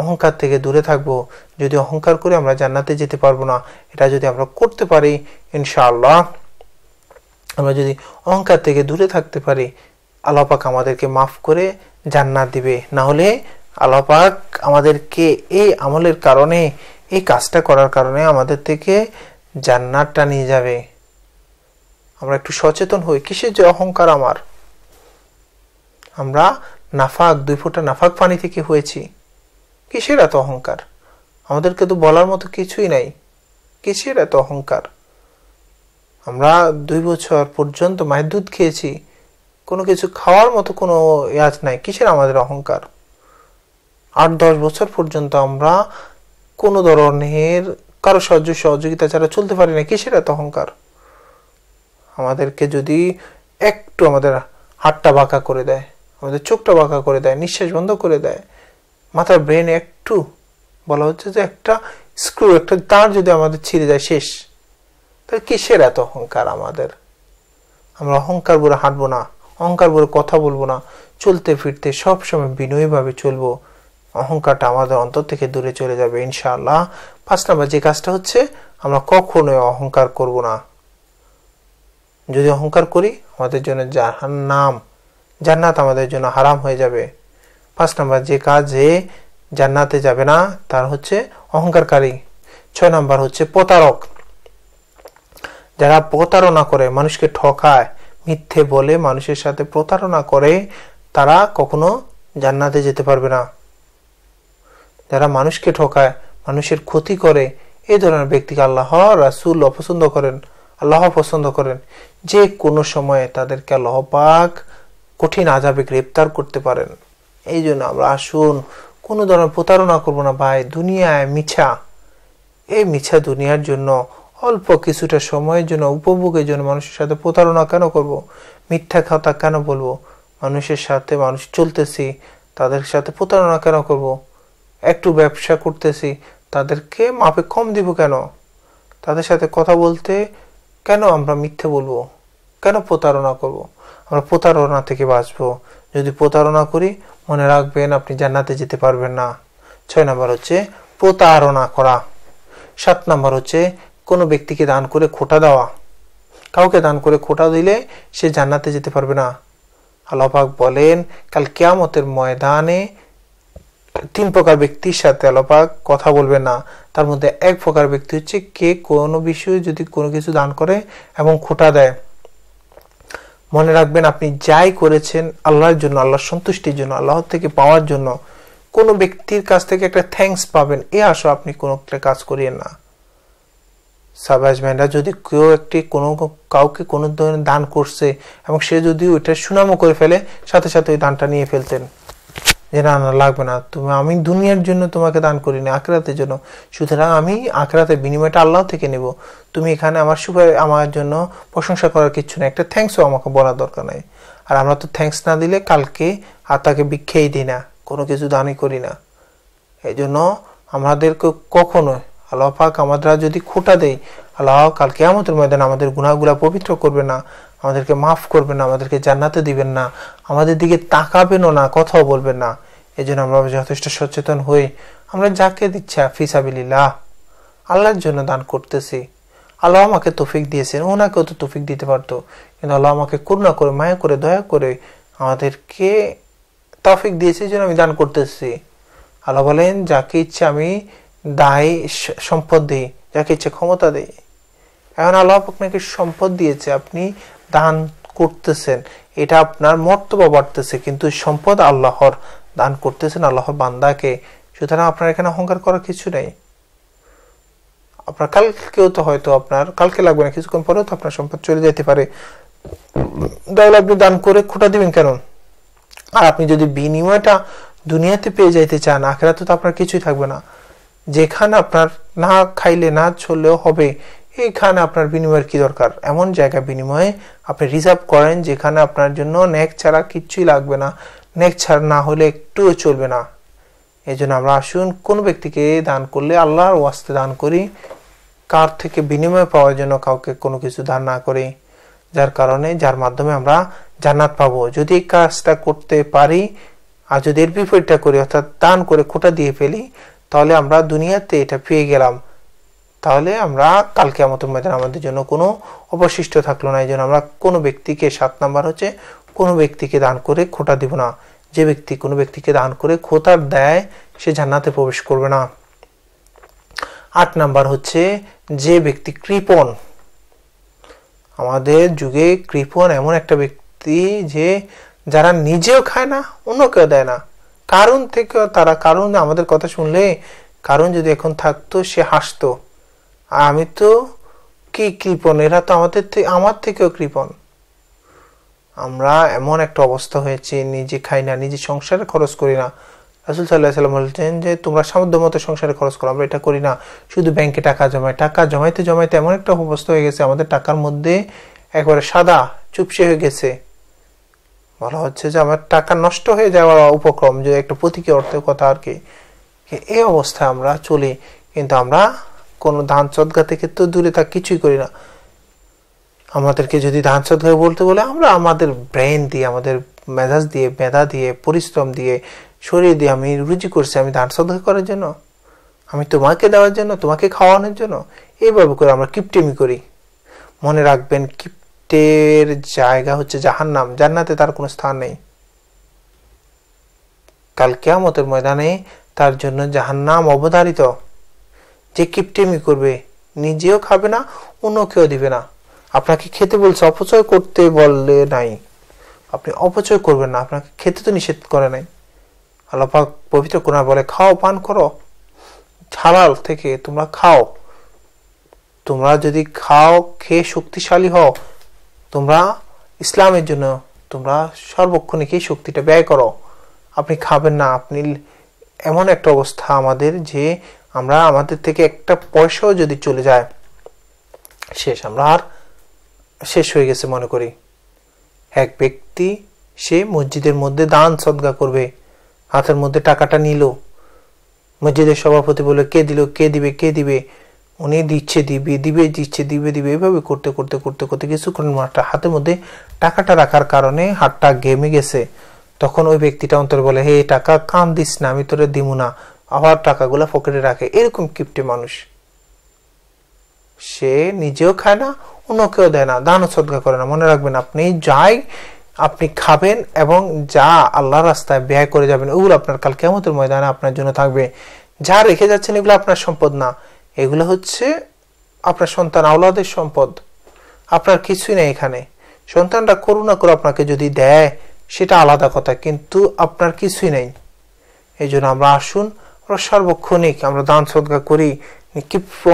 অহংকার থেকে দূরে থাকব যদি অহংকার করে আমরা জান্নাতে যেতে পারবো না এটা যদি আমরা করতে পারি ইনশাআল্লাহ আমরা যদি অহংকার থেকে দূরে থাকতে পারি আল্লাপাক আমাদেরকে মাফ করে জান্নাত দিবে না হলে আল্লাপাক আমাদেরকে এই আমলের কারণে এই কাজটা করার কারণে আমাদের থেকে জান্নাতটা নিয়ে যাবে আমরা একটু সচেতন হই কিসের যে অহংকার আমার আমরা নাফাক দুই ফোঁটা নাফাক পানি থেকে হয়েছি কিসের এত অহংকার আমাদেরকে তো বলার মতো কিছুই নাই কিসের এত অহংকার আমরা দুই বছর পর্যন্ত মায়ের দুধ খেয়েছি কোনো কিছু খাওয়ার মতো কোনো ইয়াজ নাই কিসের আমাদের অহংকার আট দশ বছর পর্যন্ত আমরা কোনো ধরনের কারো সাহায্য সহযোগিতা ছাড়া চলতে পারি না কিসের এত অহংকার আমাদেরকে যদি একটু আমাদের হাতটা বাঁকা করে দেয় আমাদের চোখটা বাঁকা করে দেয় নিঃশ্বাস বন্ধ করে দেয় মাথার ব্রেন একটু বলা হচ্ছে যে একটা স্ক্রু একটা তার যদি আমাদের ছিঁড়ে যায় শেষ তাহলে কিসের এত অহংকার আমাদের আমরা অহংকার বলে হাঁটবো না অহংকার বলে কথা বলবো না চলতে ফিরতে সবসময় বিনয়ীভাবে চলবো অহংকারটা আমাদের অন্তর থেকে দূরে চলে যাবে ইনশাআল্লাহ পাঁচ নাম্বার যে কাজটা হচ্ছে আমরা কখনোই অহংকার করব না যদি অহংকার করি আমাদের জন্য জাহান নাম জান্নাত আমাদের জন্য হারাম হয়ে যাবে পাঁচ নম্বর যে কাজে জান্নাতে যাবে না তার হচ্ছে অহংকারকারী ছয় নম্বর হচ্ছে প্রতারক যারা প্রতারণা করে মানুষকে ঠকায় মিথ্যে বলে মানুষের সাথে প্রতারণা করে তারা কখনো জান্নাতে যেতে পারবে না যারা মানুষকে ঠকায় মানুষের ক্ষতি করে এই ধরনের ব্যক্তিকে আল্লাহ রাসুল অপছন্দ করেন আল্লাহ পছন্দ করেন যে কোনো সময়ে তাদেরকে আল্লাহ পাক কঠিন আজাবে গ্রেপ্তার করতে পারেন এই জন্য আমরা আসুন কোনো ধরনের প্রতারণা করবো না ভাই দুনিয়ায় মিছা এই মিছা দুনিয়ার জন্য অল্প কিছুটা সময়ের জন্য উপভোগের জন্য মানুষের সাথে প্রতারণা কেন করব। মিথ্যা কথা কেন বলবো মানুষের সাথে মানুষ চলতেছি তাদের সাথে প্রতারণা কেন করব। একটু ব্যবসা করতেছি তাদেরকে মাপে কম দিব কেন তাদের সাথে কথা বলতে কেন আমরা মিথ্যে বলবো কেন প্রতারণা করব। আমরা প্রতারণা থেকে বাঁচব যদি প্রতারণা করি মনে রাখবেন আপনি জান্নাতে যেতে পারবেন না ছয় নম্বর হচ্ছে প্রতারণা করা সাত নম্বর হচ্ছে কোনো ব্যক্তিকে দান করে খোটা দেওয়া কাউকে দান করে খোটা দিলে সে জান্নাতে যেতে পারবে না আলোপাক বলেন কাল কেয়ামতের ময়দানে তিন প্রকার ব্যক্তির সাথে আলোপাক কথা বলবে না তার মধ্যে এক প্রকার ব্যক্তি হচ্ছে কে কোনো বিষয়ে যদি কোনো কিছু দান করে এবং খোটা দেয় মনে রাখবেন আপনি যাই করেছেন আল্লাহর জন্য আল্লাহর সন্তুষ্টির জন্য আল্লাহ থেকে পাওয়ার জন্য কোনো ব্যক্তির কাছ থেকে একটা থ্যাংকস পাবেন এ আশা আপনি কোনো কাজ করিয়েন না সাবাজম্যানরা যদি কেউ একটি কোনো কাউকে কোনো ধরনের দান করছে এবং সে যদি ওইটা সুনামও করে ফেলে সাথে সাথে ওই দানটা নিয়ে ফেলতেন যে না না লাগবে না তুমি আমি দুনিয়ার জন্য তোমাকে দান করিনি আখরাতের জন্য সুতরাং আমি আখরাতের বিনিময়টা আল্লাহ থেকে নেব তুমি এখানে আমার সুপার আমার জন্য প্রশংসা করার কিছু না একটা থ্যাংকসও আমাকে বলার দরকার নাই আর আমরা তো থ্যাংকস না দিলে কালকে আর তাকে বিক্ষেই দিই না কোনো কিছু দানই করি না এই জন্য আমাদেরকে কখনো আল্লাহ পাক আমাদের যদি খোটা দেয় আল্লাহ কালকে আমাদের ময়দান আমাদের গুণাগুলা পবিত্র করবে না আমাদেরকে মাফ করবেন না আমাদেরকে জান্নাতে দিবেন না আমাদের দিকে তাকাবেনও না কথাও বলবেন না এই জন্য আমরা যথেষ্ট সচেতন হই আমরা যাকে দিচ্ছি ফিসাবিল্লাহ আল্লাহর জন্য দান করতেছি আল্লাহ আমাকে তফিক দিয়েছেন ওনাকেও তো তফিক দিতে পারতো কিন্তু আল্লাহ আমাকে করুণা করে মায়া করে দয়া করে আমাদেরকে তফিক দিয়েছে যেন আমি দান করতেছি আল্লাহ বলেন যাকে ইচ্ছে আমি দায় সম্পদ দিই যাকে ইচ্ছে ক্ষমতা দিই এখন আল্লাহ আপনাকে সম্পদ দিয়েছে আপনি দান করতেছেন এটা আপনার মর্তবা বাড়তেছে কিন্তু সম্পদ আল্লাহর দান করতেছেন আল্লাহর বান্দাকে সুতরাং আপনার এখানে অহংকার করার কিছু নেই আপনার কালকেও তো হয়তো আপনার কালকে লাগবে না কিছুক্ষণ পরেও তো আপনার সম্পদ চলে যেতে পারে তাহলে আপনি দান করে খোটা দিবেন কেন আর আপনি যদি বিনিময়টা দুনিয়াতে পেয়ে যাইতে চান আখেরাতে তো আপনার কিছুই থাকবে না যেখানে আপনার না খাইলে না চললেও হবে এইখানে আপনার বিনিময়ের কি দরকার এমন জায়গা বিনিময়ে আপনি রিজার্ভ করেন যেখানে আপনার জন্য নেক ছাড়া কিচ্ছুই লাগবে না নেক ছাড়া না হলে একটুও চলবে না এই জন্য আমরা আসুন কোনো ব্যক্তিকে দান করলে আল্লাহর ওয়াস্তে দান করি কার থেকে বিনিময় পাওয়ার জন্য কাউকে কোনো কিছু দান না করি যার কারণে যার মাধ্যমে আমরা জান্নাত পাবো যদি এই কাজটা করতে পারি আর যদি এর বিপরীতটা করি অর্থাৎ দান করে খোটা দিয়ে ফেলি তাহলে আমরা দুনিয়াতে এটা পেয়ে গেলাম তাহলে আমরা কালকে আমাদের মধ্যে আমাদের জন্য কোনো অবশিষ্ট থাকলো না এই জন্য আমরা কোনো ব্যক্তিকে সাত নাম্বার হচ্ছে কোনো ব্যক্তিকে দান করে খোটা দিব না যে ব্যক্তি কোনো ব্যক্তিকে দান করে খোতার দেয় সে জান্নাতে প্রবেশ করবে না আট নাম্বার হচ্ছে যে ব্যক্তি কৃপন আমাদের যুগে কৃপন এমন একটা ব্যক্তি যে যারা নিজেও খায় না অন্য কেউ দেয় না কারণ থেকে তারা কারণ আমাদের কথা শুনলে কারণ যদি এখন থাকতো সে হাসতো আমি তো কি কৃপণ এরা তো আমাদের থেকে আমার থেকেও কৃপণ আমরা এমন একটা অবস্থা হয়েছে নিজে খাই না নিজে সংসারে খরচ করি না রাসুল সাল্লাহ সাল্লাম বলছেন যে তোমরা সামর্থ্য মতো সংসারে খরচ করো আমরা এটা করি না শুধু ব্যাংকে টাকা জমায় টাকা জমাইতে জমাইতে এমন একটা অবস্থা হয়ে গেছে আমাদের টাকার মধ্যে একবারে সাদা চুপসে হয়ে গেছে বলা হচ্ছে যে আমার টাকা নষ্ট হয়ে যাওয়ার উপক্রম যে একটা প্রতীকী অর্থের কথা আর কি এই অবস্থায় আমরা চলি কিন্তু আমরা কোনো ধান সদগা থেকে তো দূরে তা কিছুই করি না আমাদেরকে যদি ধান সদগা বলতে বলে আমরা আমাদের ব্রেন দিয়ে আমাদের মেজাজ দিয়ে মেধা দিয়ে পরিশ্রম দিয়ে শরীর দিয়ে আমি রুচি করছি আমি ধান সদগা করার জন্য আমি তোমাকে দেওয়ার জন্য তোমাকে খাওয়ানোর জন্য এইভাবে করে আমরা কিপটেমি করি মনে রাখবেন কিপটের জায়গা হচ্ছে জাহান নাম জান্নাতে তার কোনো স্থান নেই কাল কেয়ামতের ময়দানে তার জন্য জাহান নাম অবধারিত যে কিপটেমি করবে নিজেও খাবে না অন্যকেও দিবে না আপনাকে খেতে বলছে অপচয় করতে বললে নাই আপনি অপচয় করবেন না আপনাকে খেতে তো নিষেধ করে নাই আল্লাপাক পবিত্র কোরআন বলে খাও পান করো হালাল থেকে তোমরা খাও তোমরা যদি খাও খেয়ে শক্তিশালী হও তোমরা ইসলামের জন্য তোমরা সর্বক্ষণে খেয়ে শক্তিটা ব্যয় করো আপনি খাবেন না আপনি এমন একটা অবস্থা আমাদের যে আমরা আমাদের থেকে একটা পয়সাও যদি চলে যায় শেষ আমরা আর শেষ হয়ে গেছে মনে করি এক ব্যক্তি সে মসজিদের মধ্যে দান সদ্গা করবে হাতের মধ্যে টাকাটা নিল মসজিদের সভাপতি বলে কে দিল কে দিবে কে দিবে উনি দিচ্ছে দিবে দিবে দিচ্ছে দিবে দিবে এভাবে করতে করতে করতে করতে কিছুক্ষণ হাতের মধ্যে টাকাটা রাখার কারণে হাতটা গেমে গেছে তখন ওই ব্যক্তিটা অন্তর বলে হে টাকা কান দিস না আমি তোরে দিব না আবার টাকাগুলো পকেটে রাখে এরকম কিপটি মানুষ সে নিজেও খায় না অন্যকেও দেয় না দান সদ্গা করে না মনে রাখবেন আপনি যাই আপনি খাবেন এবং যা আল্লাহ রাস্তায় ব্যয় করে যাবেন ওগুলো আপনার কাল কেমতের ময়দানে আপনার জন্য থাকবে যা রেখে যাচ্ছেন এগুলো আপনার সম্পদ না এগুলো হচ্ছে আপনার সন্তান আওলাদের সম্পদ আপনার কিছুই নেই এখানে সন্তানরা করুণা করে আপনাকে যদি দেয় সেটা আলাদা কথা কিন্তু আপনার কিছুই নেই এই জন্য আমরা আসুন আমরা সার্বক্ষণিক আমরা দান সদকা করি নিক্ষিপ্ত